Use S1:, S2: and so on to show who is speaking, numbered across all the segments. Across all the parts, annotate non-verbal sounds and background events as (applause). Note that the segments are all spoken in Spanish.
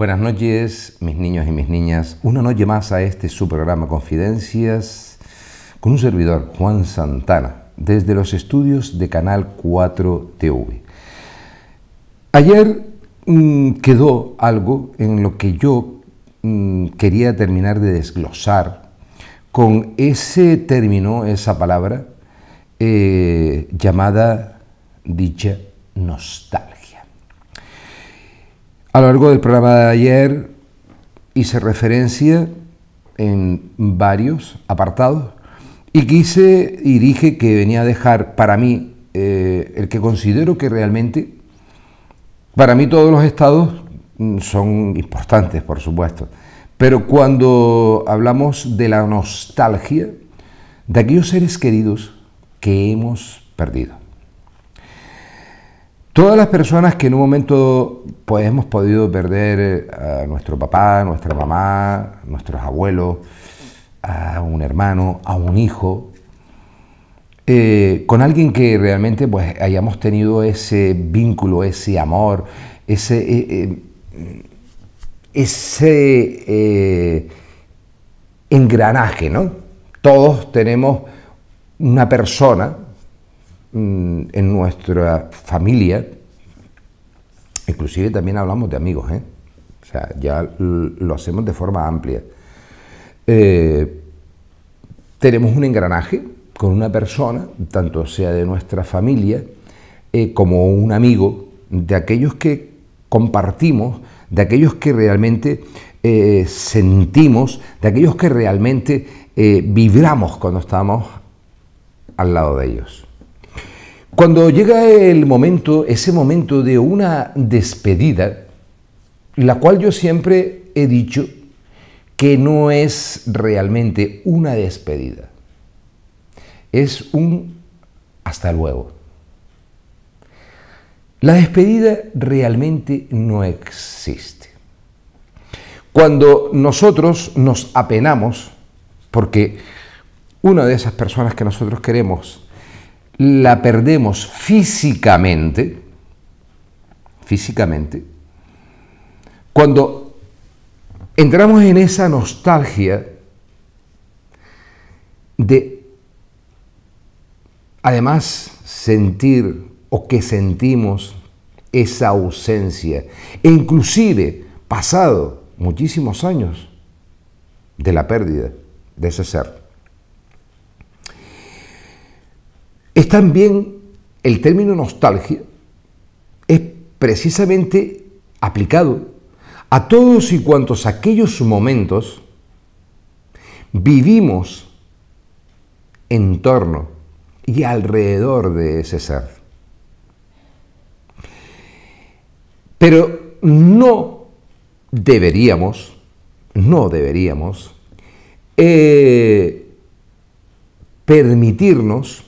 S1: Buenas noches, mis niños y mis niñas. Una noche más a este su programa Confidencias con un servidor, Juan Santana, desde los estudios de Canal 4 TV. Ayer mm, quedó algo en lo que yo mm, quería terminar de desglosar con ese término, esa palabra, eh, llamada dicha nostalgia. A lo largo del programa de ayer hice referencia en varios apartados y quise y dije que venía a dejar para mí eh, el que considero que realmente, para mí todos los estados mm, son importantes, por supuesto, pero cuando hablamos de la nostalgia de aquellos seres queridos que hemos perdido. Todas las personas que en un momento pues, hemos podido perder eh, a nuestro papá, nuestra mamá, nuestros abuelos, a un hermano, a un hijo, eh, con alguien que realmente pues, hayamos tenido ese vínculo, ese amor, ese, eh, ese engranaje, ¿no? Todos tenemos una persona Mm, en nuestra familia, inclusive también hablamos de amigos, ¿eh? o sea, ya lo hacemos de forma amplia. Eh, tenemos un engranaje con una persona, tanto sea de nuestra familia eh, como un amigo, de aquellos que compartimos, de aquellos que realmente sentimos, de aquellos que realmente vibramos cuando estamos al lado de ellos. Cuando llega el momento, ese momento de una despedida, la cual yo siempre he dicho que no es realmente una despedida, es un hasta luego. La despedida realmente no existe. Cuando nosotros nos apenamos, porque una de esas personas que nosotros queremos la perdemos físicamente, físicamente, cuando entramos en esa nostalgia de, además, sentir o que sentimos esa ausencia, e inclusive pasado muchísimos años de la pérdida de ese ser. Es también el término nostalgia, es precisamente aplicado a todos y cuantos aquellos momentos vivimos en torno y alrededor de ese ser. Pero no deberíamos, no deberíamos eh, permitirnos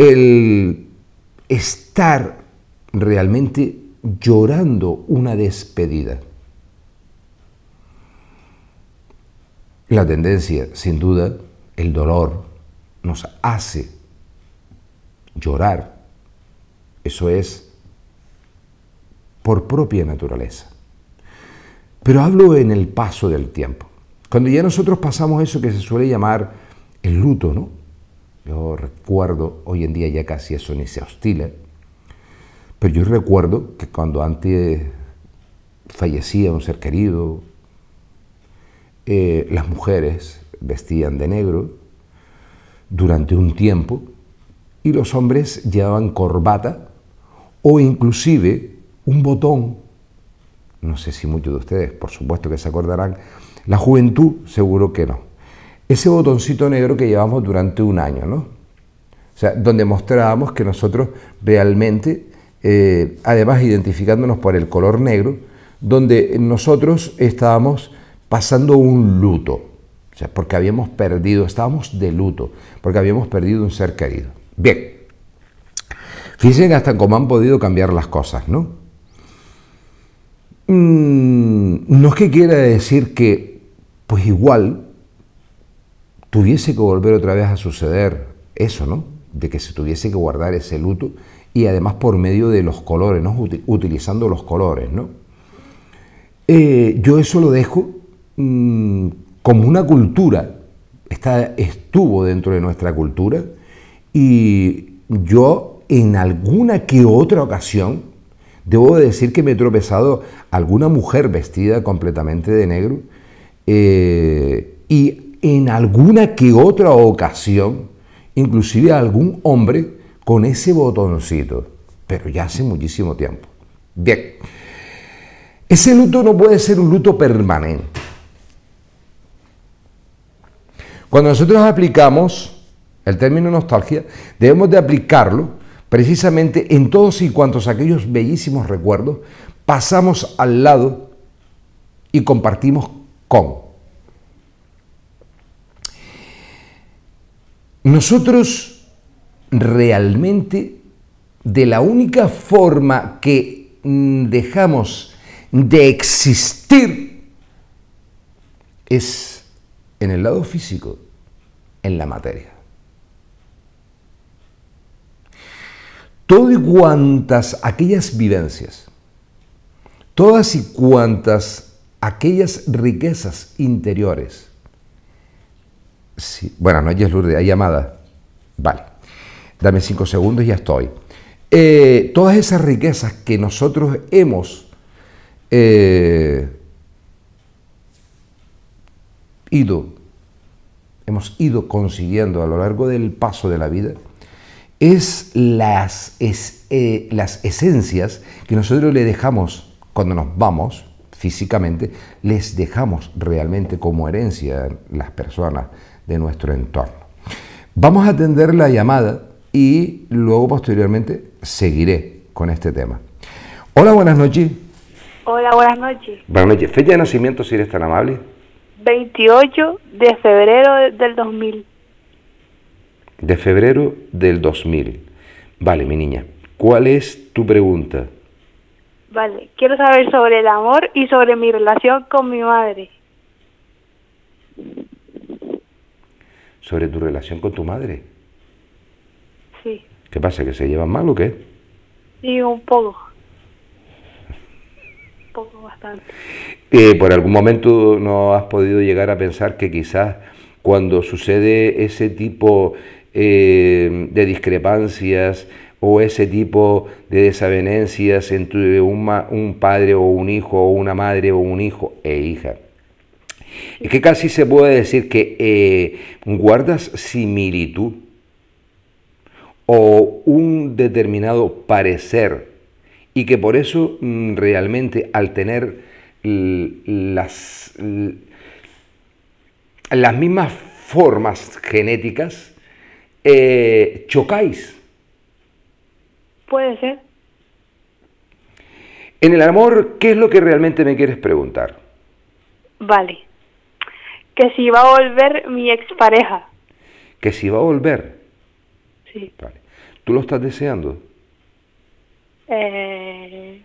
S1: el estar realmente llorando una despedida. La tendencia, sin duda, el dolor nos hace llorar. Eso es por propia naturaleza. Pero hablo en el paso del tiempo. Cuando ya nosotros pasamos eso que se suele llamar el luto, ¿no? Yo recuerdo, hoy en día ya casi eso ni se hostila, pero yo recuerdo que cuando antes fallecía un ser querido, eh, las mujeres vestían de negro durante un tiempo y los hombres llevaban corbata o inclusive un botón. No sé si muchos de ustedes, por supuesto que se acordarán, la juventud seguro que no ese botoncito negro que llevamos durante un año, ¿no? O sea, donde mostrábamos que nosotros realmente, eh, además identificándonos por el color negro, donde nosotros estábamos pasando un luto, o sea, porque habíamos perdido, estábamos de luto, porque habíamos perdido un ser querido. Bien, fíjense hasta cómo han podido cambiar las cosas, ¿no? Mm, no es que quiera decir que, pues igual, tuviese que volver otra vez a suceder eso, ¿no? De que se tuviese que guardar ese luto y además por medio de los colores, ¿no? utilizando los colores, ¿no? Eh, yo eso lo dejo mm, como una cultura, Está, estuvo dentro de nuestra cultura y yo en alguna que otra ocasión, debo decir que me he tropezado alguna mujer vestida completamente de negro eh, y en alguna que otra ocasión, inclusive a algún hombre con ese botoncito, pero ya hace muchísimo tiempo. Bien, ese luto no puede ser un luto permanente. Cuando nosotros aplicamos el término nostalgia, debemos de aplicarlo precisamente en todos y cuantos aquellos bellísimos recuerdos pasamos al lado y compartimos con. Nosotros realmente de la única forma que mm, dejamos de existir es en el lado físico, en la materia. Todo y cuantas aquellas vivencias, todas y cuantas aquellas riquezas interiores Sí. Buenas noches, Lourdes. ¿Hay llamada? Vale. Dame cinco segundos y ya estoy. Eh, todas esas riquezas que nosotros hemos eh, ido, hemos ido consiguiendo a lo largo del paso de la vida, es las, eh, las esencias que nosotros le dejamos cuando nos vamos físicamente, les dejamos realmente como herencia las personas, de nuestro entorno. Vamos a atender la llamada y luego posteriormente seguiré con este tema. Hola, buenas noches. Hola, buenas noches. Buenas noches. ¿Fecha de nacimiento si eres tan amable? 28 de febrero del 2000. De febrero del 2000. Vale, mi niña. ¿Cuál es tu pregunta? Vale, quiero saber sobre el amor y sobre mi relación con mi madre. sobre tu relación con tu madre. Sí. ¿Qué pasa? ¿Que se llevan mal o qué? Sí, un poco. Un poco bastante. Eh, ¿Por algún momento no has podido llegar a pensar que quizás cuando sucede ese tipo eh, de discrepancias o ese tipo de desavenencias entre un padre o un hijo o una madre o un hijo e hija, es que casi se puede decir que eh, guardas similitud o un determinado parecer y que por eso mm, realmente al tener las, las mismas formas genéticas eh, chocáis. Puede ser. En el amor, ¿qué es lo que realmente me quieres preguntar? Vale. Que si va a volver mi expareja. Que si va a volver. Sí. Vale. ¿Tú lo estás deseando? Eh...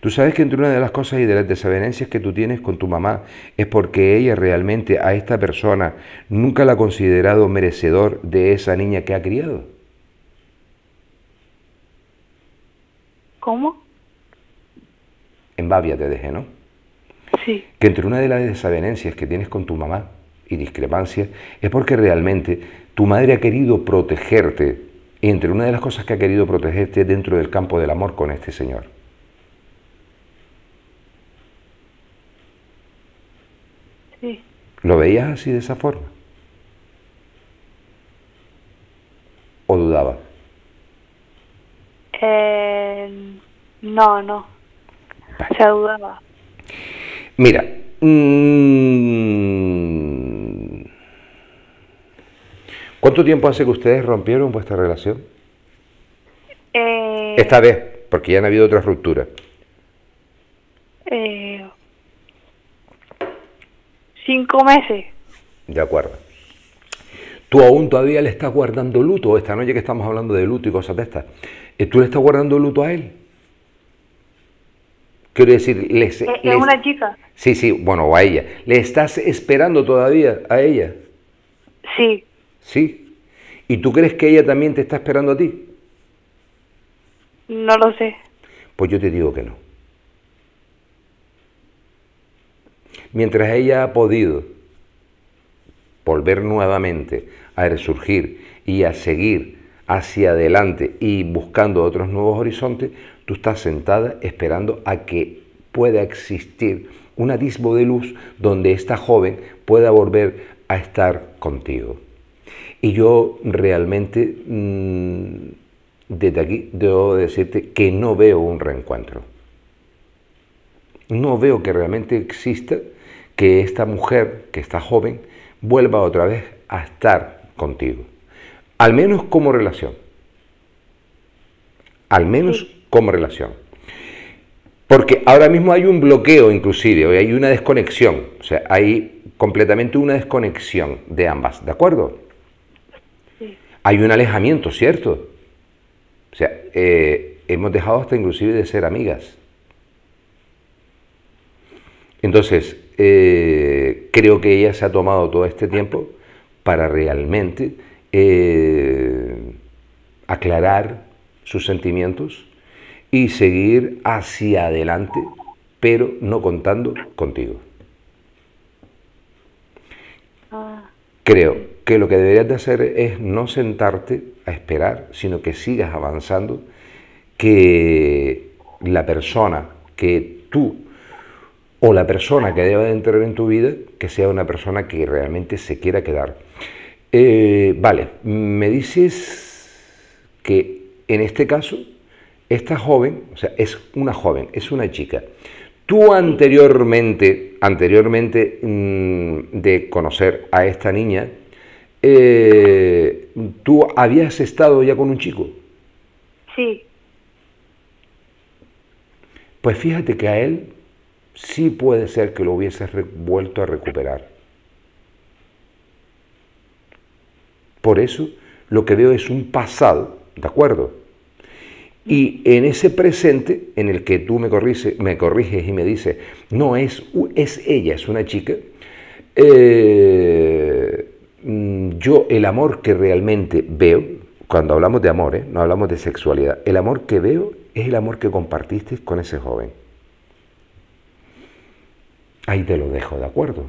S1: Tú sabes que entre una de las cosas y de las desavenencias que tú tienes con tu mamá es porque ella realmente a esta persona nunca la ha considerado merecedor de esa niña que ha criado. ¿Cómo? En Babia te dejé, ¿no? que entre una de las desavenencias que tienes con tu mamá y discrepancias es porque realmente tu madre ha querido protegerte, entre una de las cosas que ha querido protegerte dentro del campo del amor con este señor. ¿Lo veías así de esa forma? ¿O dudaba eh, no, no. se dudaba. Mira, mm, ¿cuánto tiempo hace que ustedes rompieron vuestra relación? Eh, Esta vez, porque ya han habido otras rupturas. Eh, cinco meses. De acuerdo. ¿Tú aún todavía le estás guardando luto? Esta noche que estamos hablando de luto y cosas de estas. Eh, ¿Tú le estás guardando luto a él? Quiero decir, les... Eh, eh, es una chica. Sí, sí, bueno, a ella. ¿Le estás esperando todavía a ella? Sí. ¿Sí? ¿Y tú crees que ella también te está esperando a ti? No lo sé. Pues yo te digo que no. Mientras ella ha podido volver nuevamente a resurgir y a seguir hacia adelante y buscando otros nuevos horizontes, Tú estás sentada esperando a que pueda existir un atisbo de luz donde esta joven pueda volver a estar contigo. Y yo realmente, mm, desde aquí, debo decirte que no veo un reencuentro. No veo que realmente exista que esta mujer, que está joven, vuelva otra vez a estar contigo. Al menos como relación. Al menos como relación. Porque ahora mismo hay un bloqueo inclusive, hay una desconexión, o sea, hay completamente una desconexión de ambas, ¿de acuerdo? Hay un alejamiento, ¿cierto? O sea, eh, hemos dejado hasta inclusive de ser amigas. Entonces, eh, creo que ella se ha tomado todo este tiempo para realmente eh, aclarar sus sentimientos, y seguir hacia adelante, pero no contando contigo. Creo que lo que deberías de hacer es no sentarte a esperar, sino que sigas avanzando, que la persona que tú o la persona que deba de entrar en tu vida, que sea una persona que realmente se quiera quedar. Eh, vale, me dices que en este caso esta joven, o sea, es una joven, es una chica. Tú anteriormente, anteriormente mm, de conocer a esta niña, eh, ¿tú habías estado ya con un chico? Sí. Pues fíjate que a él sí puede ser que lo hubieses vuelto a recuperar. Por eso lo que veo es un pasado, ¿de acuerdo? Y en ese presente en el que tú me, corriges, me corriges y me dices, no, es, es ella, es una chica, eh, mm, yo el amor que realmente veo, cuando hablamos de amor, eh, no hablamos de sexualidad, el amor que veo es el amor que compartiste con ese joven. Ahí te lo dejo, ¿de acuerdo?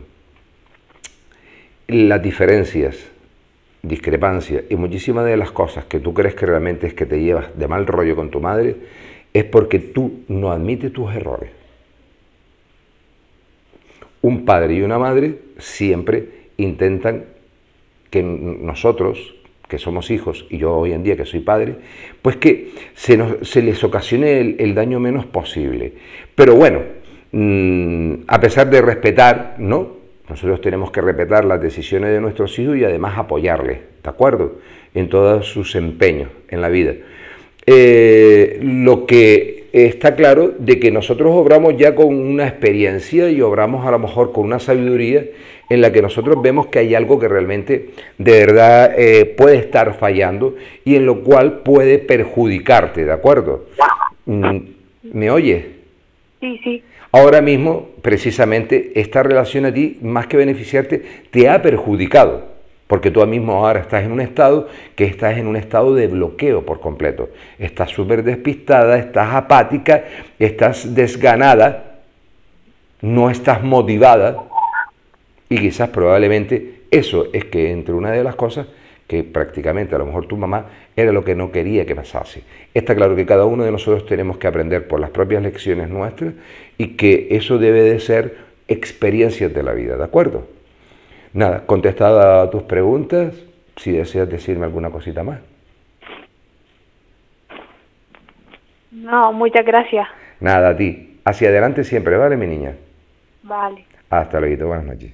S1: Las diferencias discrepancia y muchísimas de las cosas que tú crees que realmente es que te llevas de mal rollo con tu madre es porque tú no admites tus errores. Un padre y una madre siempre intentan que nosotros, que somos hijos, y yo hoy en día que soy padre, pues que se, se les ocasione el, daño menos posible. Pero bueno, mm, a pesar de respetar, ¿no? Nosotros tenemos que respetar las decisiones de nuestros hijos y además apoyarle ¿de acuerdo? En todos sus empeños en la vida. Eh, lo que está claro de que nosotros obramos ya con una experiencia y obramos a lo mejor con una sabiduría en la que nosotros vemos que hay algo que realmente de verdad eh, puede estar fallando y en lo cual puede perjudicarte, ¿de acuerdo? Mm, ¿Me oyes? Sí, sí. Ahora mismo, precisamente, esta relación a ti, más que beneficiarte, te ha perjudicado, porque tú mismo ahora estás en un estado que estás en un estado de bloqueo por completo. Estás súper despistada, estás apática, estás desganada, no estás motivada, y quizás probablemente eso es que entre una de las cosas que prácticamente a lo mejor tu mamá era lo que no quería que pasase. Está claro que cada uno de nosotros tenemos que aprender por las propias lecciones nuestras y que eso debe de ser experiencias de la vida, ¿de acuerdo? Nada, contestada a tus preguntas, si deseas decirme alguna cosita más. No, muchas gracias. Nada, a ti. Hacia adelante siempre, ¿vale, mi niña? Vale. Hasta luego, buenas noches.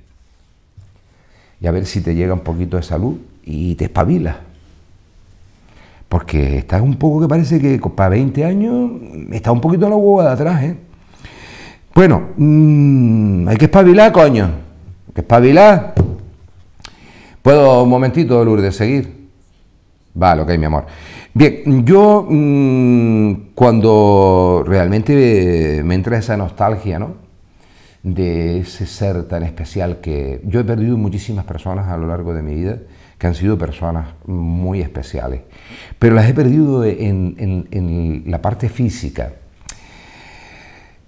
S1: Y a ver si te llega un poquito de salud y te espabilas. Porque estás un poco que parece que para 20 años está un poquito la hueva de atrás. ¿eh? Bueno, mm, hay que espabilar, coño. que espabilar. ¿Puedo un momentito, Lourdes, seguir? Vale, ok, mi amor. Bien, yo mm, cuando realmente me entra esa nostalgia, ¿no? De ese ser tan especial que yo he perdido muchísimas personas a lo largo de mi vida que han sido personas muy especiales, pero las he perdido en, la parte física.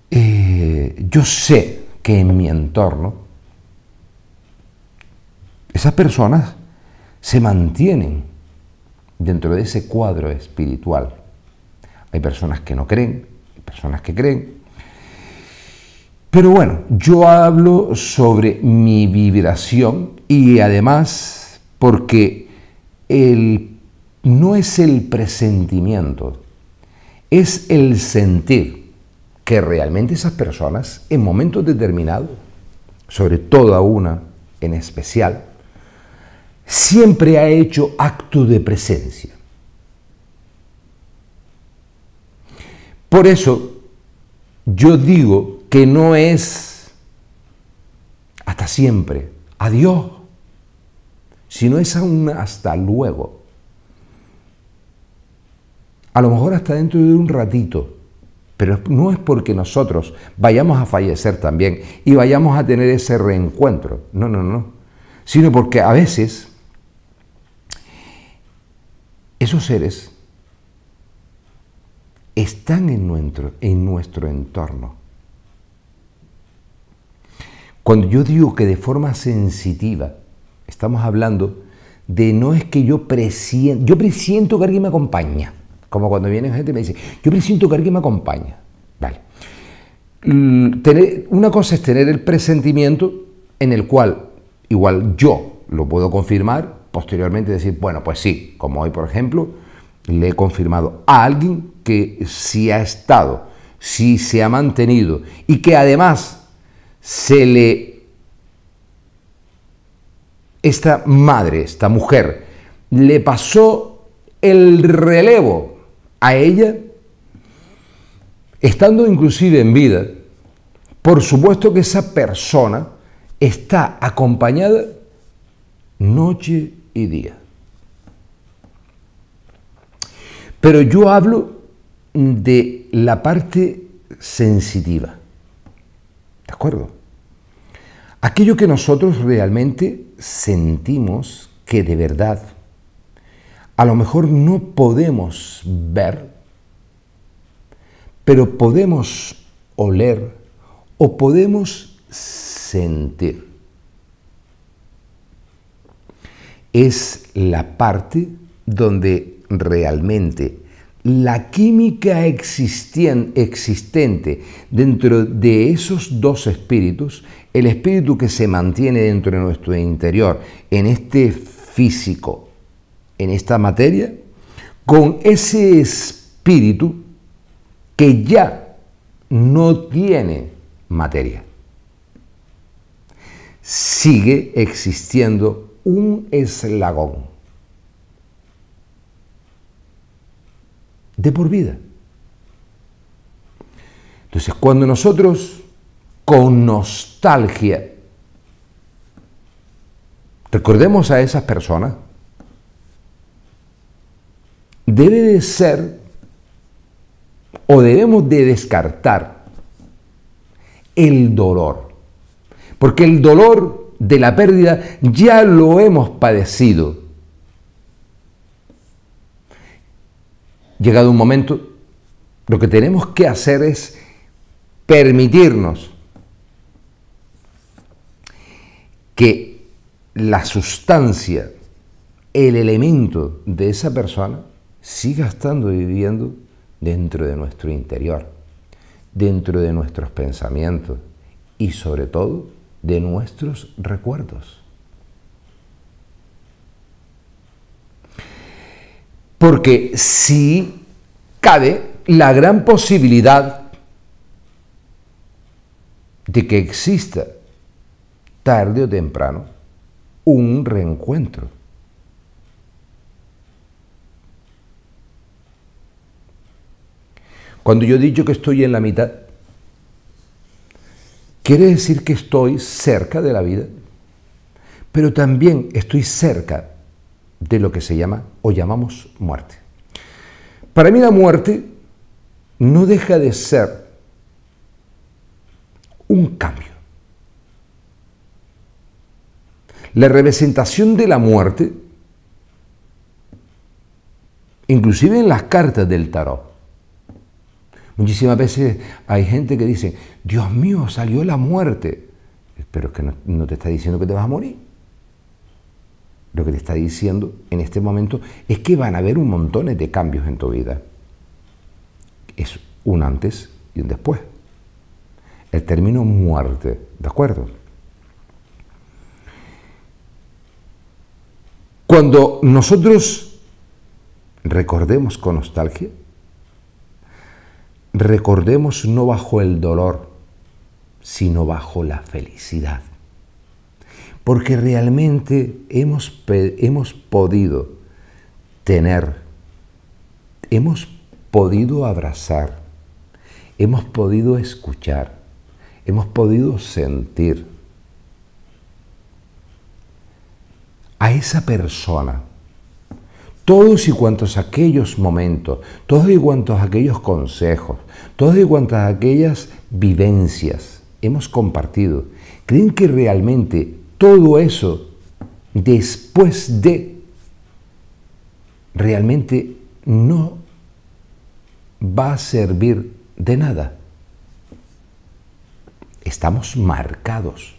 S1: Eh, yo sé que en mi entorno esas personas se mantienen dentro de ese cuadro espiritual. Hay personas que no creen, hay personas que creen. Pero bueno, yo hablo sobre mi vibración y además porque no es el presentimiento, es el sentir que realmente esas personas en momentos determinados, sobre todo una en especial, siempre ha hecho acto de presencia. Por eso yo digo que no es hasta siempre, adiós, sino es aún hasta luego. A lo mejor hasta dentro de un ratito, pero no es porque nosotros vayamos a fallecer también y vayamos a tener ese reencuentro, no, no, no, sino porque a veces esos seres están en nuestro, en nuestro entorno. Cuando yo digo que de forma sensitiva estamos hablando de no es que yo presiento, yo presiento que alguien me acompaña. Como cuando viene gente y me dice, yo presiento que alguien me acompaña. Vale. Tener, una cosa es tener el presentimiento en el cual igual yo lo puedo confirmar, posteriormente decir, bueno, pues sí, como hoy por ejemplo, le he confirmado a alguien que sí ha estado, si se ha mantenido y que además se le esta madre, esta mujer, le pasó el relevo a ella, estando inclusive en vida, por supuesto que esa persona está acompañada noche y día. Pero yo hablo de la parte sensitiva. ¿De acuerdo? Aquello que nosotros realmente sentimos que de verdad a lo mejor no podemos ver, pero podemos oler o podemos sentir. Es la parte donde realmente la química existente dentro de esos dos espíritus, el espíritu que se mantiene dentro de nuestro interior, en este físico, en esta materia, con ese espíritu que ya no tiene materia. Sigue existiendo un eslagón de por vida. Entonces, cuando nosotros con nostalgia recordemos a esas personas, debe de ser o debemos de descartar el dolor. Porque el dolor de la pérdida ya lo hemos padecido llegado un momento, lo que tenemos que hacer es permitirnos que la sustancia, el elemento de esa persona siga estando viviendo dentro de nuestro interior, dentro de nuestros pensamientos y sobre todo de nuestros recuerdos. porque sí cabe la gran posibilidad de que exista tarde o temprano un reencuentro. Cuando yo he dicho que estoy en la mitad, quiere decir que estoy cerca de la vida, pero también estoy cerca de lo que se llama o llamamos muerte. Para mí la muerte no deja de ser un cambio. La representación de la muerte, inclusive en las cartas del tarot, Muchísimas veces hay gente que dice, Dios mío, salió la muerte. Pero es que no, no, te está diciendo que te vas a morir lo que te está diciendo en este momento es que van a haber un montón de cambios en tu vida. Es un antes y un después. El término muerte, ¿de acuerdo? Cuando nosotros recordemos con nostalgia, recordemos no bajo el dolor, sino bajo la felicidad porque realmente hemos, hemos podido tener, hemos podido abrazar, hemos podido escuchar, hemos podido sentir a esa persona. Todos y cuantos aquellos momentos, todos y cuantos aquellos consejos, todos y cuantas aquellas vivencias hemos compartido, ¿creen que realmente todo eso después de realmente no va a servir de nada. Estamos marcados.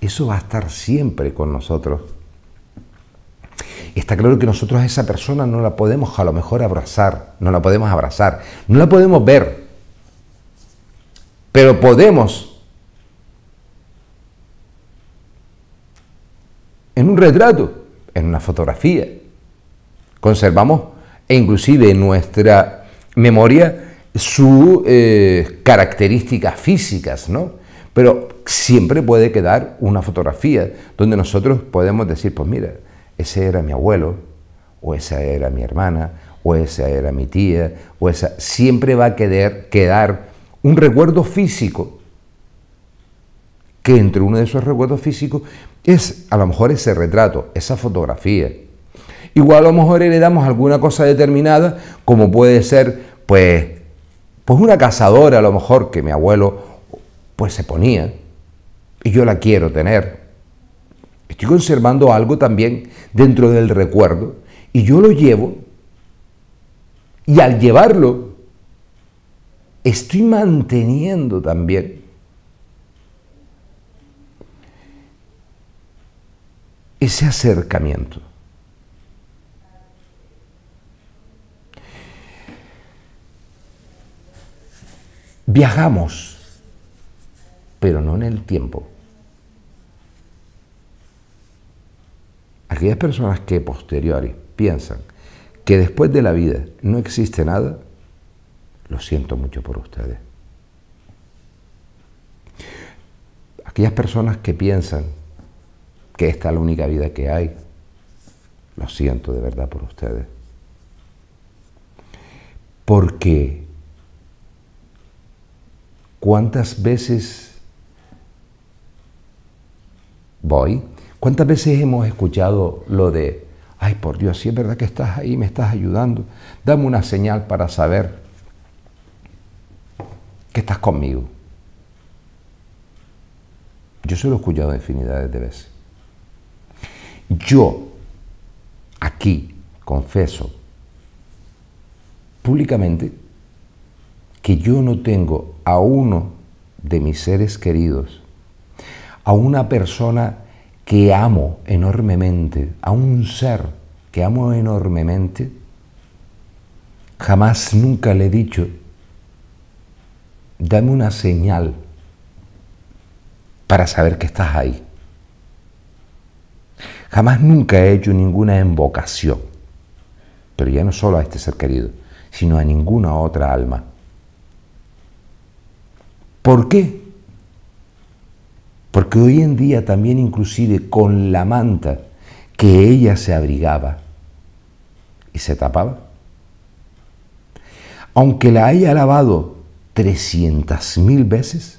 S1: Eso va a estar siempre con nosotros. Está claro que nosotros a esa persona no la podemos a lo mejor abrazar, no la podemos abrazar, no la podemos ver, pero podemos en un retrato, en una fotografía. Conservamos e inclusive en nuestra memoria sus eh, características físicas, ¿no? Pero siempre puede quedar una fotografía donde nosotros podemos decir, pues mira, ese era mi abuelo, o esa era mi hermana, o esa era mi tía, o esa... Siempre va a quedar un recuerdo físico que entre uno de esos recuerdos físicos es a lo mejor ese retrato, esa fotografía. Igual a lo mejor heredamos alguna cosa determinada, como puede ser, pues, pues una cazadora a lo mejor que mi abuelo pues se ponía y yo la quiero tener. Estoy conservando algo también dentro del recuerdo y yo lo llevo y al llevarlo estoy manteniendo también ese acercamiento. Viajamos, pero no en el tiempo. Aquellas personas que posteriores piensan que después de la vida no existe nada, lo siento mucho por ustedes. Aquellas personas que piensan que esta es la única vida que hay. Lo siento de verdad por ustedes. Porque cuántas veces voy, cuántas veces hemos escuchado lo de, ay por Dios, si es verdad que estás ahí, me estás ayudando, dame una señal para saber que estás conmigo. Yo solo lo he escuchado infinidades de veces. Yo aquí confieso públicamente que yo no tengo a uno de mis seres queridos, a una persona que amo enormemente, a un ser que amo enormemente, jamás nunca le he dicho, dame una señal para saber que estás ahí. Jamás nunca he hecho ninguna invocación, pero ya no solo a este ser querido, sino a ninguna otra alma. ¿Por qué? Porque hoy en día también inclusive con la manta que ella se abrigaba y se tapaba, aunque la haya lavado 300.000 veces,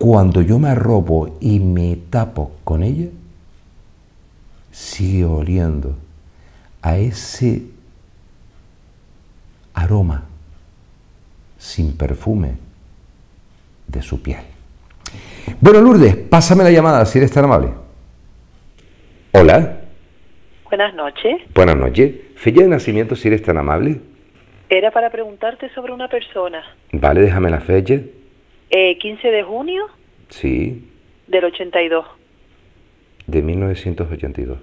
S1: Cuando yo me arrobo y me tapo con ella, sigue oliendo a ese aroma sin perfume de su piel. Bueno, Lourdes, pásame la llamada si eres tan amable. Hola. Buenas noches. Buenas noches. Fecha de nacimiento si eres tan amable. Era para preguntarte sobre una persona. Vale, déjame la fecha. 15 eh, de junio. Sí. Del 82. De 1982.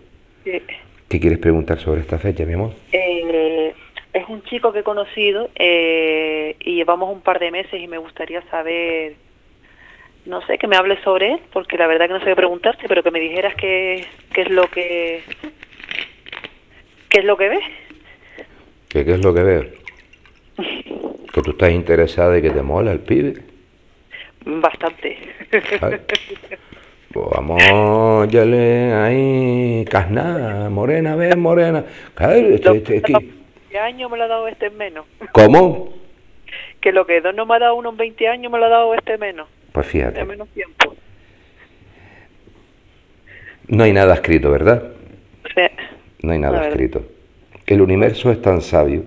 S1: ¿Qué quieres preguntar sobre esta fecha, mi amor? Eh, es un chico que he conocido eh, y llevamos un par de meses y me gustaría saber, no sé, que me hables sobre él, porque la verdad que no sé qué preguntarte, pero que me dijeras qué, es lo que... ¿Qué es lo que ves? ¿Qué, ¿Qué es lo que veo? (laughs) que tú estás interesada y que te mola el pibe. Bastante. (laughs) Pues vamos, ya le ahí, casnada, morena, ves, morena. Este, este, este me lo ha dado este menos? ¿Cómo? Que lo que no me ha dado unos 20 años me lo ha dado este menos. Pues fíjate. tiempo. No hay nada escrito, ¿verdad? Sí. No hay nada escrito. El universo es tan sabio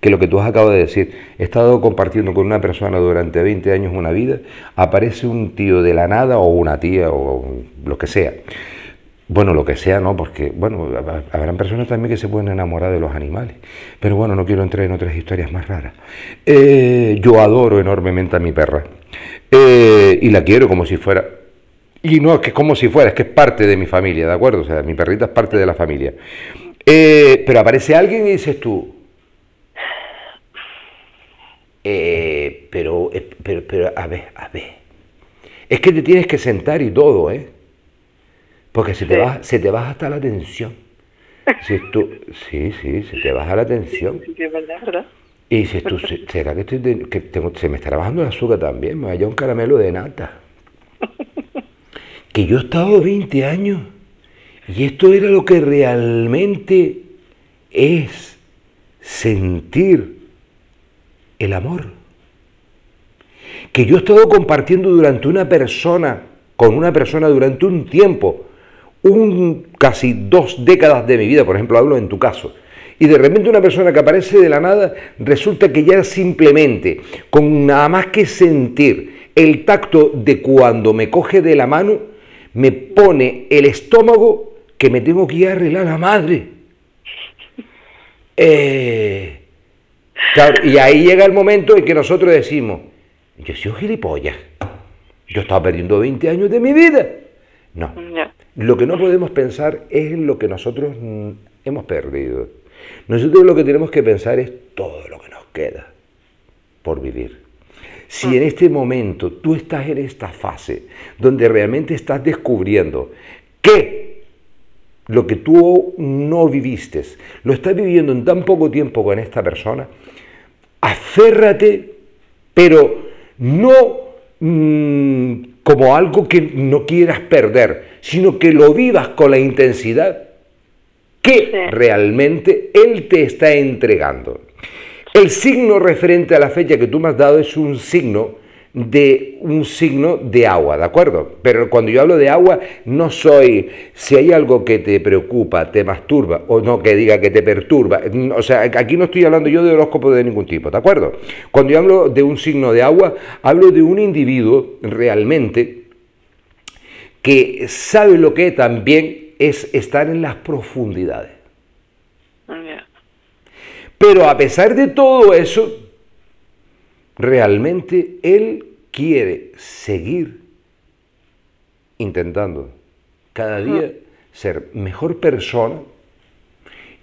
S1: que lo que tú has acabado de decir, he estado compartiendo con una persona durante 20 años una vida, aparece un tío de la nada o una tía o lo que sea. Bueno, lo que sea, ¿no? Porque, bueno, habrán personas también que se pueden enamorar de los animales. Pero bueno, no quiero entrar en otras historias más raras. Eh, yo adoro enormemente a mi perra. Eh, y la quiero como si fuera y no, es que es como si fuera, es que es parte de mi familia, ¿de acuerdo? O sea, mi perrita es parte de la familia. Eh, pero aparece alguien y dices tú, eh, eh, pero, pero, a ver, a ver. Es que te tienes que sentar y todo, ¿eh? Porque se te, baja, se te hasta la tensión. Si tú, sí, sí, se te baja la tensión. Y si tú, ¿será que, estoy que se me estará bajando el azúcar también? Me vaya un caramelo de nata. Que yo he estado 20 años y esto era lo que realmente es sentir el amor. Que yo he estado compartiendo durante una persona, con una persona durante un tiempo, un, casi dos décadas de mi vida, por ejemplo, hablo en tu caso, y de repente una persona que aparece de la nada resulta que ya simplemente, con nada más que sentir el tacto de cuando me coge de la mano, me pone el estómago que me tengo que ir a arreglar la madre. Eh, y ahí llega el momento en que nosotros decimos, yo soy gilipollas, yo estaba perdiendo 20 años de mi vida. No. Lo que no podemos pensar es lo que nosotros hemos perdido. Nosotros lo que tenemos que pensar es todo lo que nos queda por vivir. Si mm. en este momento tú estás en esta fase donde realmente estás descubriendo que lo que tú no viviste lo estás viviendo en tan poco tiempo con esta persona, aférrate, pero no mm, como algo que no quieras perder, sino que lo vivas con la intensidad que realmente Él te está entregando. El signo referente a la fecha que tú me has dado es un signo de un signo de agua, ¿de acuerdo? Pero cuando yo hablo de agua, no soy, si hay algo que te preocupa, te masturba, o no, que diga que te perturba, mm, o sea, aquí no estoy hablando yo de horóscopo de ningún tipo, ¿de acuerdo? Cuando yo hablo de un signo de agua, hablo de un individuo realmente que sabe lo que también es estar en las profundidades. Pero a pesar de todo eso, realmente él quiere seguir intentando cada día ser mejor persona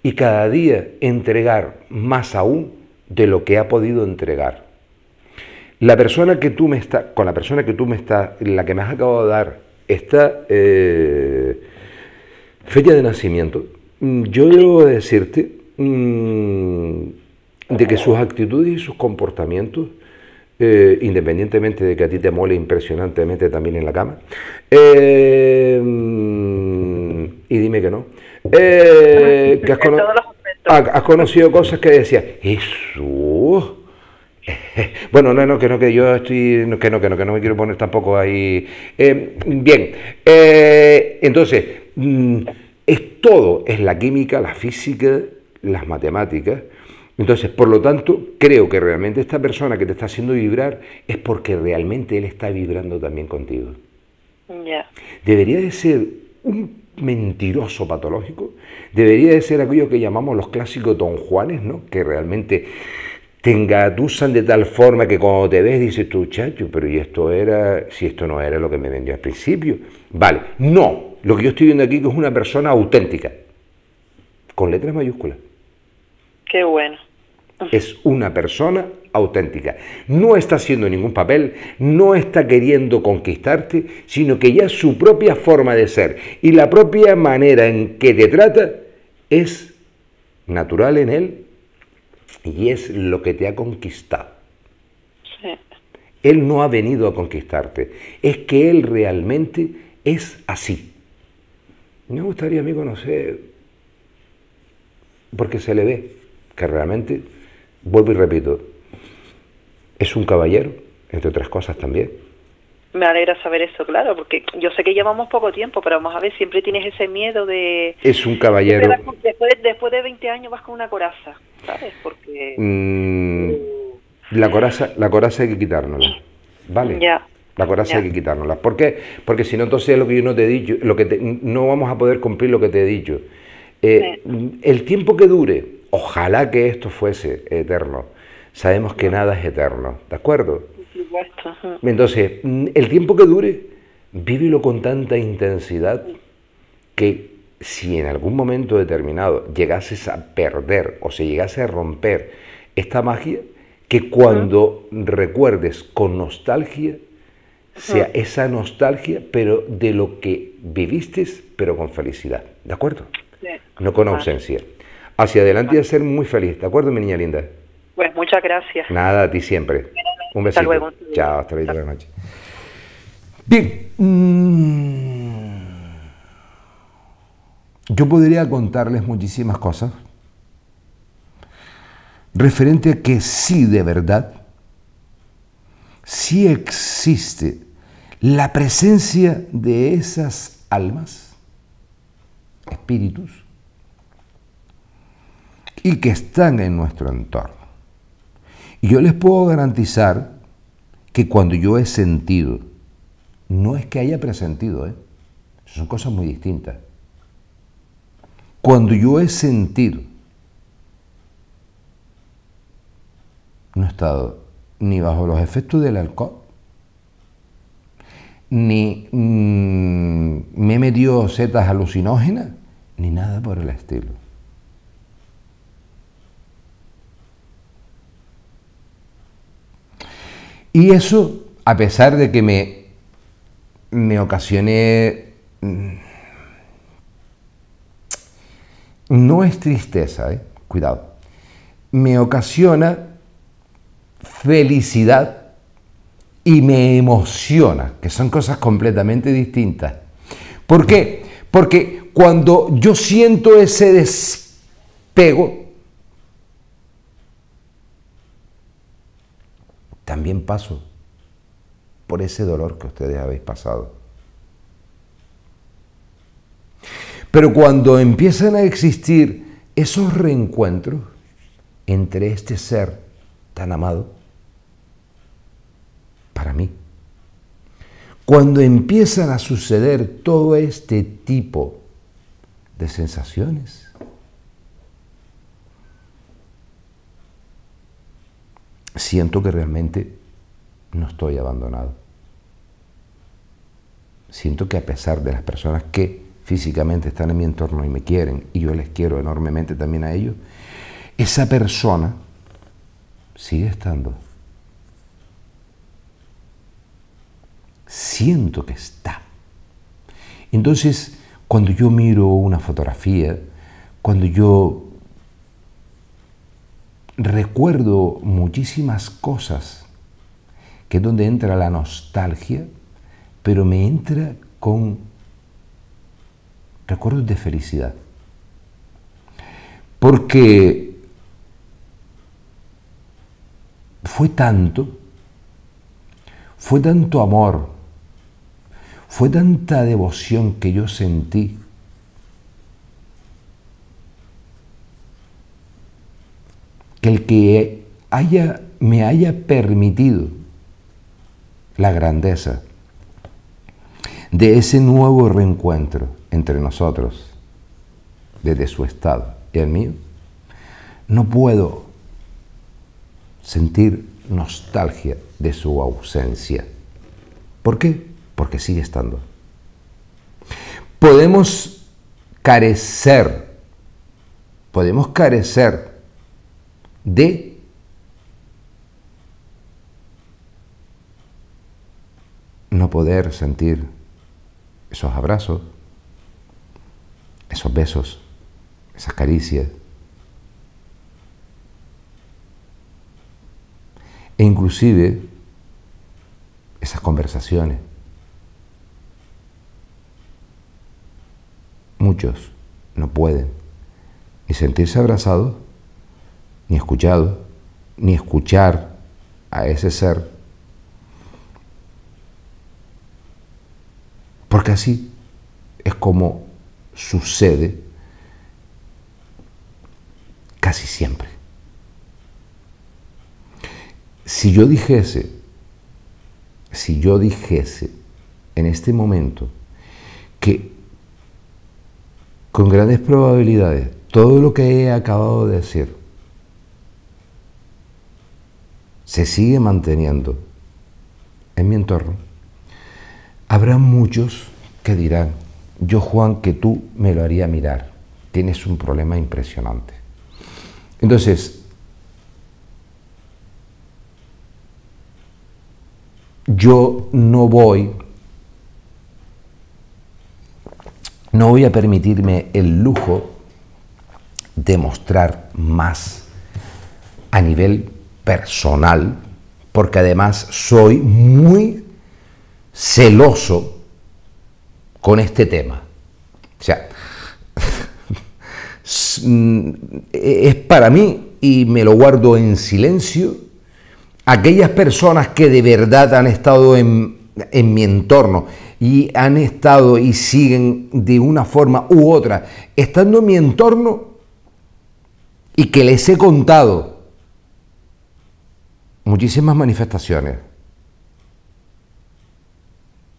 S1: y cada día entregar más aún de lo que ha podido entregar. La persona que tú me está, con la persona que tú me estás, la que me has acabado de dar, esta eh, fecha de nacimiento, mm, yo debo decirte mm, de que sus actitudes y sus comportamientos eh, independientemente de que a ti te mole impresionantemente también en la cama. Eh, mm, y dime que no. Eh, (laughs) que ah, has, conocido cosas que decías, eso. (laughs) Bueno, no, no, que no, que yo estoy, que no, que no, que no me quiero poner tampoco ahí. bien, entonces, mm, es todo, es la química, la física, las matemáticas, entonces, por lo tanto, creo que realmente esta persona que te está haciendo vibrar es porque realmente él está vibrando también contigo. Ya. Debería de ser un mentiroso patológico, debería de ser aquello que llamamos los clásicos don Juanes, ¿no? que realmente te engatusan de tal forma que cuando te ves dices tú, chacho, pero y esto era, si esto no era lo que me vendió al principio. Vale, no, lo que yo estoy viendo aquí es una persona auténtica, con letras mayúsculas. Qué bueno. Es una persona auténtica. No está haciendo ningún papel, no está queriendo conquistarte, sino que ya su propia forma de ser y la propia manera en que te trata es natural en él y es lo que te ha conquistado. Él no ha venido a conquistarte, es que él realmente es así. Me gustaría a mí conocer, porque se le ve que realmente vuelvo y repito, es un caballero, entre otras cosas también. Me alegra saber eso, claro, porque yo sé que llevamos poco tiempo, pero vamos a ver, siempre tienes ese miedo de... Es un caballero. después, de 20 años vas con una coraza, ¿sabes? Porque... Mm, la, coraza, la coraza hay que quitárnosla, ¿vale? Ya. La coraza hay que quitárnosla. ¿Por qué? Porque si no, entonces lo que yo no te he dicho, lo que no vamos a poder cumplir lo que te he dicho. Eh, el tiempo que dure ojalá que esto fuese eterno. Sabemos que nada es eterno, ¿de acuerdo? Entonces, mm, el tiempo que dure, vívelo con tanta intensidad que si en algún momento determinado llegases a perder o se llegase a romper esta magia, que cuando recuerdes con nostalgia, sea esa nostalgia, pero de lo que viviste, pero con felicidad, ¿de acuerdo? No con ausencia hacia adelante y a ser muy feliz. ¿De acuerdo, mi niña linda? Pues muchas gracias. Nada, a ti siempre. Un besito. Hasta luego. Chao, hasta luego de la noche. Bien. Mm, yo podría contarles muchísimas cosas referente a que sí de verdad, sí existe la presencia de esas almas, espíritus, y que están en nuestro entorno. Y yo les puedo garantizar que cuando yo he sentido, no es que haya presentido, ¿eh? son cosas muy distintas. Cuando yo he sentido, no he estado ni bajo los efectos del alcohol, ni mm, me he metido setas alucinógenas, ni nada por el estilo. Y eso, a pesar de que me, me ocasioné... Mm, no es tristeza, eh, cuidado. Me ocasiona felicidad y me emociona, que son cosas completamente distintas. ¿Por qué? Porque cuando yo siento ese despego, también paso por ese dolor que ustedes habéis pasado. Pero cuando empiezan a existir esos reencuentros entre este ser tan amado, para mí, cuando empiezan a suceder todo este tipo de sensaciones, siento que realmente no estoy abandonado. Siento que a pesar de las personas que físicamente están en mi entorno y me quieren, y yo les quiero enormemente también a ellos, esa persona sigue estando. Siento que está. Entonces, cuando yo miro una fotografía, cuando yo recuerdo muchísimas cosas, que es donde entra la nostalgia, pero me entra con recuerdos de felicidad. Porque fue tanto, fue tanto amor, fue tanta devoción que yo sentí el que haya, me haya permitido la grandeza de ese nuevo reencuentro entre nosotros, desde su estado y el mío, no puedo sentir nostalgia de su ausencia. ¿Por qué? Porque sigue estando. Podemos carecer, podemos carecer de no poder sentir esos abrazos, esos besos, esas caricias. E inclusive esas conversaciones. Muchos no pueden ni sentirse abrazados ni escuchado, ni escuchar a ese ser. Porque así es como sucede casi siempre. Si yo dijese, si yo dijese en este momento que con grandes probabilidades todo lo que he acabado de decir se sigue manteniendo en mi entorno, habrá muchos que dirán, yo Juan, que tú me lo haría mirar, tienes un problema impresionante. Entonces, yo no voy, no voy a permitirme el lujo de mostrar más a nivel personal, porque además soy muy celoso con este tema. O sea, (laughs) mm, es para mí, y me lo guardo en silencio, aquellas personas que de verdad han estado en, en mi entorno y han estado y siguen de una forma u otra, estando en mi entorno y que les he contado muchísimas manifestaciones.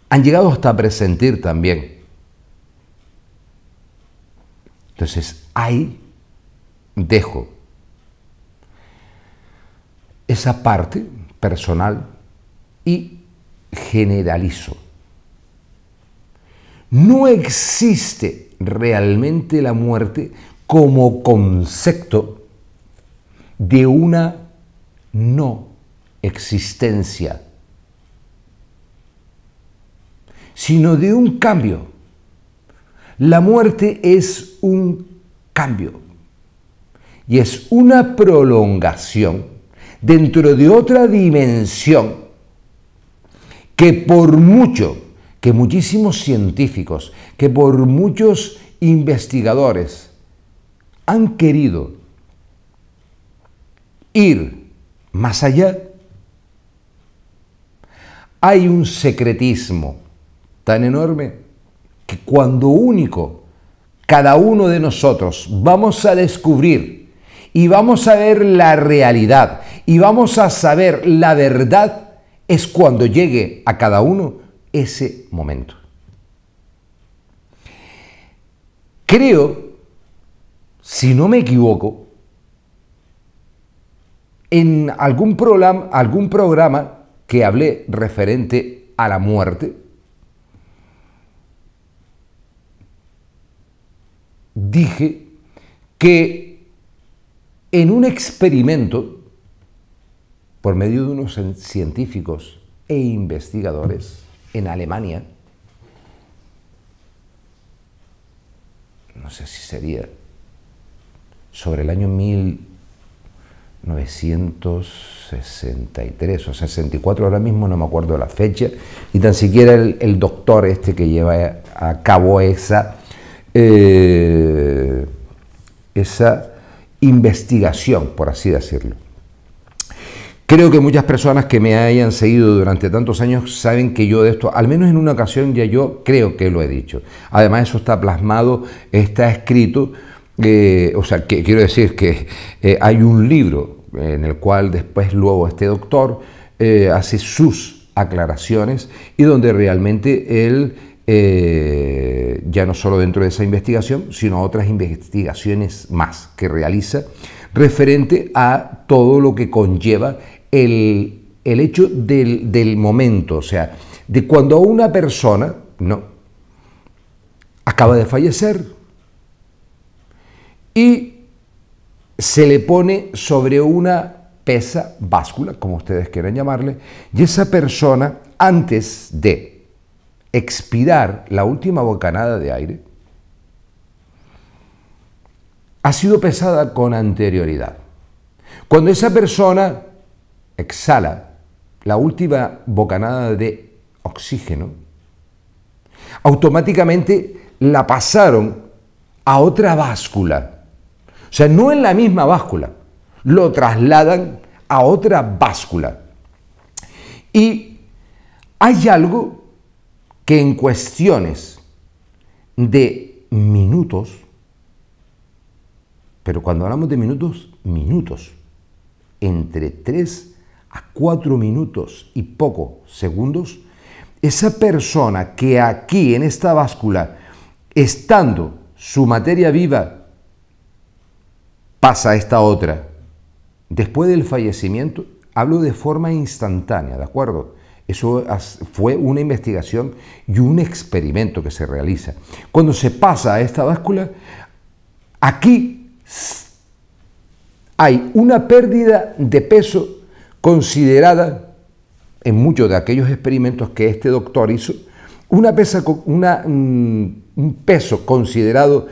S1: Han llegado hasta presentir también. Entonces, ahí dejo esa parte personal y generalizo. No existe realmente la muerte como concepto de una no existencia, sino de un cambio. La muerte es un cambio y es una prolongación dentro de otra dimensión que por mucho, que muchísimos científicos, que por muchos investigadores han querido ir más allá, hay un secretismo tan enorme que cuando único cada uno de nosotros vamos a descubrir y vamos a ver la realidad y vamos a saber la verdad es cuando llegue a cada uno ese momento. Creo, si no me equivoco, en algún, programa, algún programa que hablé referente a la muerte, dije que en un experimento, por medio de unos científicos e investigadores en Alemania, no sé si sería sobre el año 1000 963 o 64, ahora mismo no me acuerdo la fecha, y tan siquiera el, doctor este que lleva a cabo esa, eh, esa investigación, por así decirlo. Creo que muchas personas que me hayan seguido durante tantos años saben que yo de esto, al menos en una ocasión ya yo creo que lo he dicho. Además eso está plasmado, está escrito, eh, o sea, quiero decir que eh, hay un libro en el cual después luego este doctor eh, hace sus aclaraciones y donde realmente él, eh, ya no solo dentro de esa investigación, sino otras investigaciones más que realiza referente a todo lo que conlleva el, hecho del, del momento, o sea, de cuando una persona, no, acaba de fallecer. Y se le pone sobre una pesa, báscula, como ustedes quieran llamarle, y esa persona, antes de expirar la última bocanada de aire, ha sido pesada con anterioridad. Cuando esa persona exhala la última bocanada de oxígeno, automáticamente la pasaron a otra báscula o sea, no en la misma báscula, lo trasladan a otra báscula. Y hay algo que en cuestiones de minutos, pero cuando hablamos de minutos, minutos, entre 3 a 4 minutos y pocos segundos, esa persona que aquí en esta báscula, estando su materia viva pasa esta otra. Después del fallecimiento, hablo de forma instantánea, ¿de acuerdo? Eso fue una investigación y un experimento que se realiza. Cuando se pasa a esta báscula, aquí hay una pérdida de peso considerada en muchos de aquellos experimentos que este doctor hizo, una pesa, una, mm, un peso considerado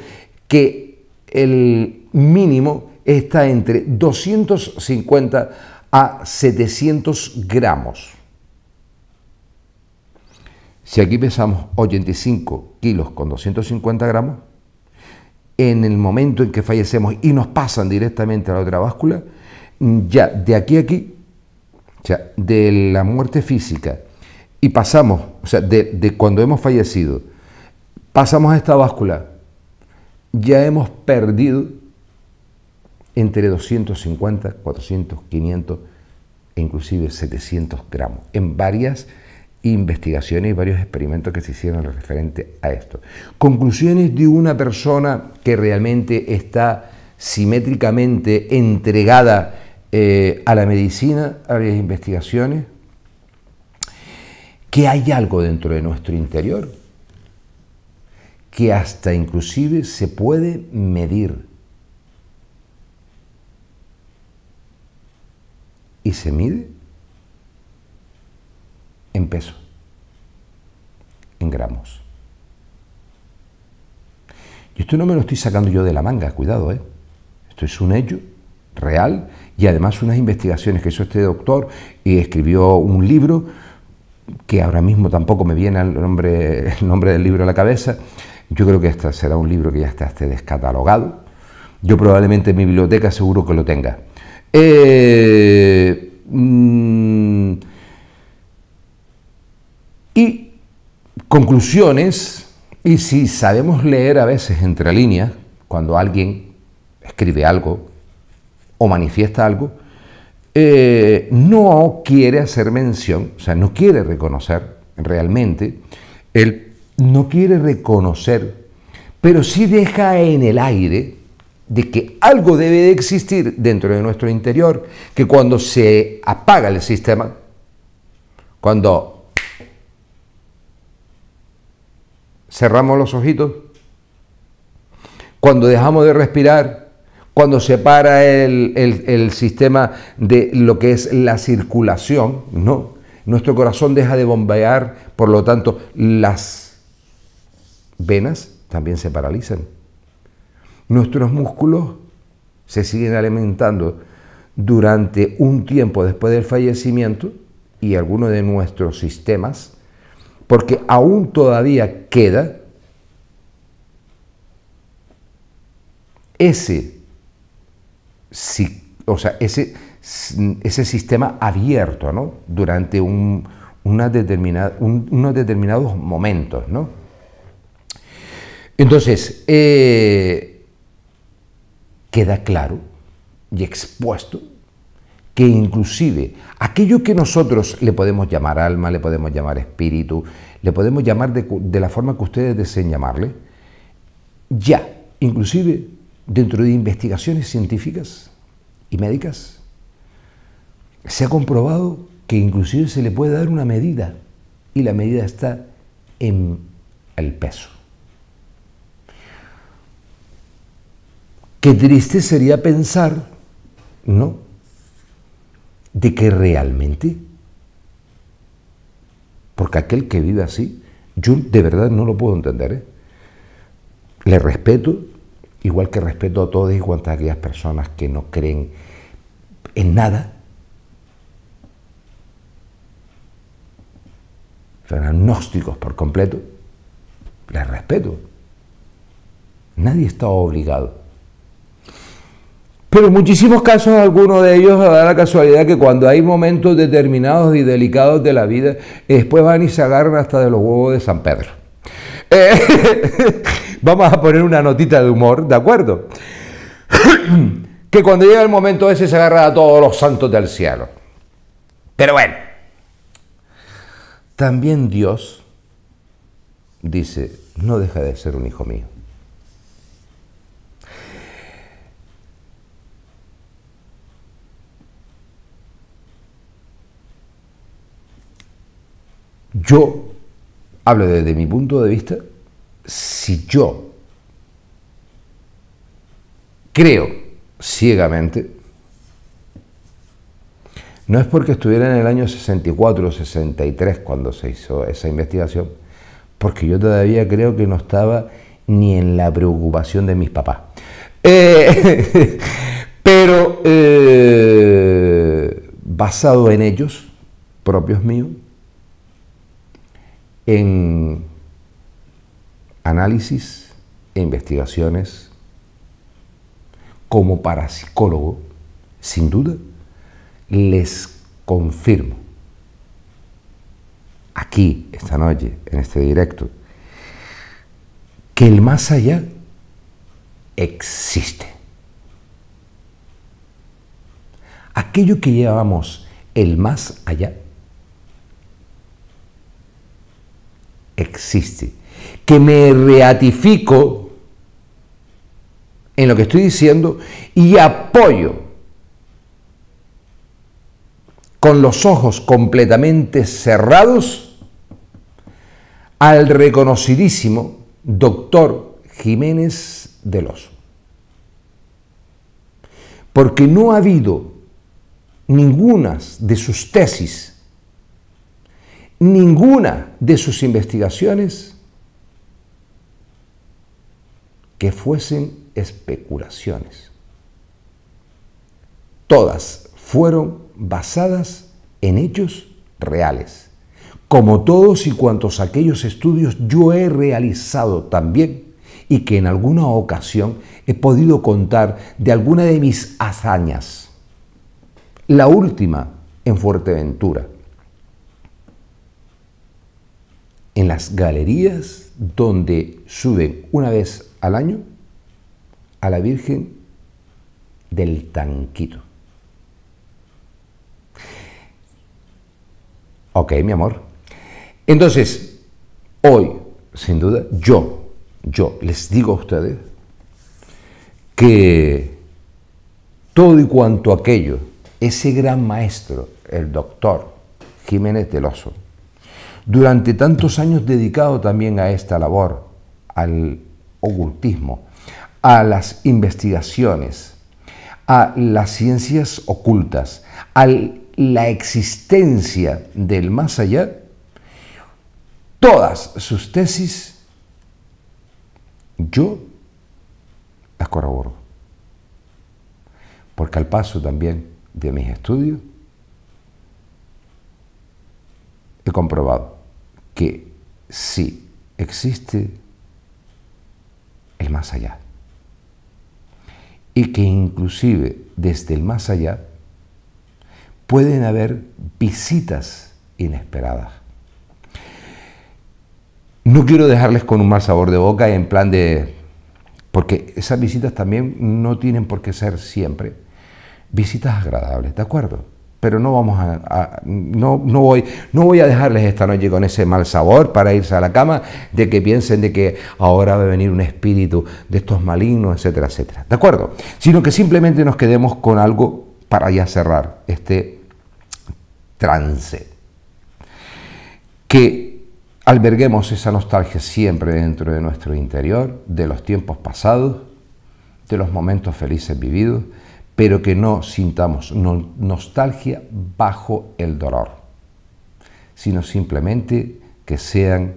S1: que el mínimo está entre 250 a 700 gramos. Si aquí pesamos 85 kilos con 250 gramos, en el momento en que fallecemos y nos pasan directamente a la otra báscula, ya de aquí a aquí, o sea, de la muerte física y pasamos, o sea, de, de cuando hemos fallecido, pasamos a esta báscula, ya hemos perdido entre 250, 400, 500 e inclusive 700 gramos, en varias investigaciones y varios experimentos que se hicieron referente a esto. Conclusiones de una persona que realmente está simétricamente entregada eh, a la medicina, a las investigaciones, que hay algo dentro de nuestro interior que hasta inclusive se puede medir y se mide en peso, en gramos. Y esto no me lo estoy sacando yo de la manga, cuidado, ¿eh? Esto es un hecho real y además unas investigaciones que hizo este doctor y escribió un libro que ahora mismo tampoco me viene el nombre, el nombre del libro a la cabeza. Yo creo que este será un libro que ya está descatalogado. Yo probablemente en mi biblioteca seguro que lo tenga. Eh, mm, y conclusiones, y si sabemos leer a veces entre líneas, cuando alguien escribe algo o manifiesta algo, eh, no quiere hacer mención, o sea, no quiere reconocer realmente, él no quiere reconocer, pero sí deja en el aire de que algo debe de existir dentro de nuestro interior, que cuando se apaga el sistema, cuando cerramos los ojitos, cuando dejamos de respirar, cuando se para el, el sistema de lo que es la circulación, ¿no? nuestro corazón deja de bombear, por lo tanto las venas también se paralizan. Nuestros músculos se siguen alimentando durante un tiempo después del fallecimiento y algunos de nuestros sistemas, porque aún todavía queda ese, o sea, ese, ese sistema abierto durante un, una determinada, unos determinados momentos. ¿no? Entonces, eh, queda claro y expuesto que inclusive aquello que nosotros le podemos llamar alma, le podemos llamar espíritu, le podemos llamar de, de, la forma que ustedes deseen llamarle, ya, inclusive dentro de investigaciones científicas y médicas, se ha comprobado que inclusive se le puede dar una medida y la medida está en el peso. Qué triste sería pensar, ¿no? De que realmente, porque aquel que vive así, yo de verdad no lo puedo entender, ¿eh? Le respeto, igual que respeto a todas y cuantas aquellas personas que no creen en nada. Son agnósticos por completo. Les respeto. Nadie está obligado pero en muchísimos casos, algunos de ellos da la casualidad que cuando hay momentos determinados y delicados de la vida, después van y se agarran hasta de los huevos de San Pedro. Eh, (laughs) vamos a poner una notita de humor, ¿de acuerdo? (clears throat) que cuando llega el momento ese se agarra a todos los santos del cielo. Pero bueno, también Dios dice, no deja de ser un hijo mío. Yo hablo desde mi punto de vista, si yo creo ciegamente, no es porque estuviera en el año 64 o 63 cuando se hizo esa investigación, porque yo todavía creo que no estaba ni en la preocupación de mis papás. Eh, (laughs) pero eh, basado en ellos, propios míos, en análisis e investigaciones como parapsicólogo, sin duda, les confirmo aquí, esta noche, en este directo, que el más allá existe. Aquello que llamamos el más allá existe, que me reatifico en lo que estoy diciendo y apoyo con los ojos completamente cerrados al reconocidísimo doctor Jiménez del Oso. Porque no ha habido ninguna de sus tesis ninguna de sus investigaciones que fuesen especulaciones. Todas fueron basadas en hechos reales, como todos y cuantos aquellos estudios yo he realizado también y que en alguna ocasión he podido contar de alguna de mis hazañas. La última en Fuerteventura, en las galerías donde suben una vez al año a la Virgen del Tanquito. Ok, mi amor. Entonces, hoy, sin duda, yo, yo les digo a ustedes que todo y cuanto aquello, ese gran maestro, el doctor Jiménez Deloso durante tantos años dedicado también a esta labor, al ocultismo, a las investigaciones, a las ciencias ocultas, a la existencia del más allá, todas sus tesis yo las corroboro. Porque al paso también de mis estudios he comprobado que sí existe el más allá. Y que inclusive desde el más allá pueden haber visitas inesperadas. No quiero dejarles con un mal sabor de boca en plan de... porque esas visitas también no tienen por qué ser siempre visitas agradables, ¿de acuerdo? pero no vamos a, no, voy, no voy a dejarles esta noche con ese mal sabor para irse a la cama, de que piensen de que ahora va a venir un espíritu de estos malignos, etcétera, etcétera. ¿De acuerdo? Sino que simplemente nos quedemos con algo para ya cerrar este trance. Que alberguemos esa nostalgia siempre dentro de nuestro interior, de los tiempos pasados, de los momentos felices vividos pero que no sintamos nostalgia bajo el dolor, sino simplemente que sean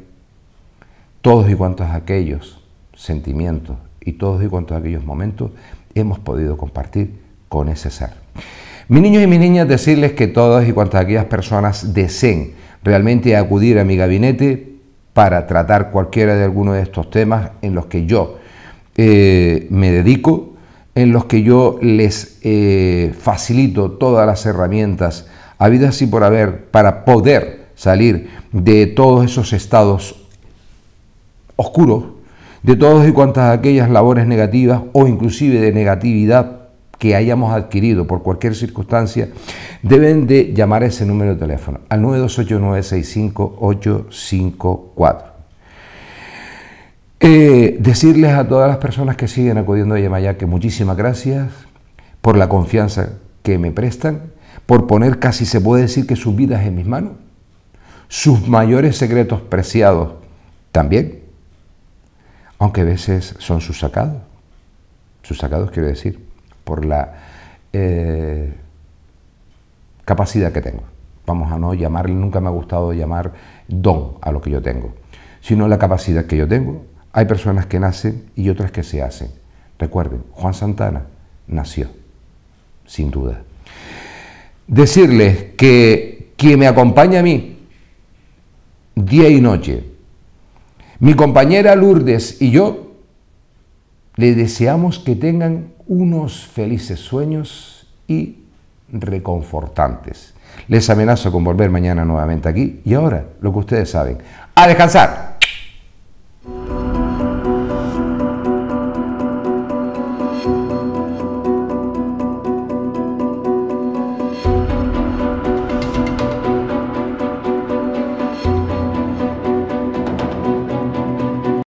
S1: todos y cuantos aquellos sentimientos y todos y cuantos aquellos momentos hemos podido compartir con ese ser. Mis niños y mis niñas, decirles que todas y cuantas aquellas personas deseen realmente acudir a mi gabinete para tratar cualquiera de alguno de estos temas en los que yo eh, me dedico, en los que yo les eh, facilito todas las herramientas habidas y por haber para poder salir de todos esos estados oscuros, de todas y cuantas aquellas labores negativas o inclusive de negatividad que hayamos adquirido por cualquier circunstancia, deben de llamar a ese número de teléfono, al 928965854. Eh, decirles a todas las personas que siguen acudiendo a Yemayá que muchísimas gracias por la confianza que me prestan, por poner casi se puede decir que sus vidas en mis manos, sus mayores secretos preciados también, aunque a veces son sus sacados, sus sacados quiero decir, por la eh, capacidad que tengo. Vamos a no llamarle, nunca me ha gustado llamar don a lo que yo tengo, sino la capacidad que yo tengo hay personas que nacen y otras que se hacen. Recuerden, Juan Santana nació, sin duda. Decirles que quien me acompaña a mí, día y noche, mi compañera Lourdes y yo, les deseamos que tengan unos felices sueños y reconfortantes. Les amenazo con volver mañana nuevamente aquí y ahora, lo que ustedes saben, a descansar.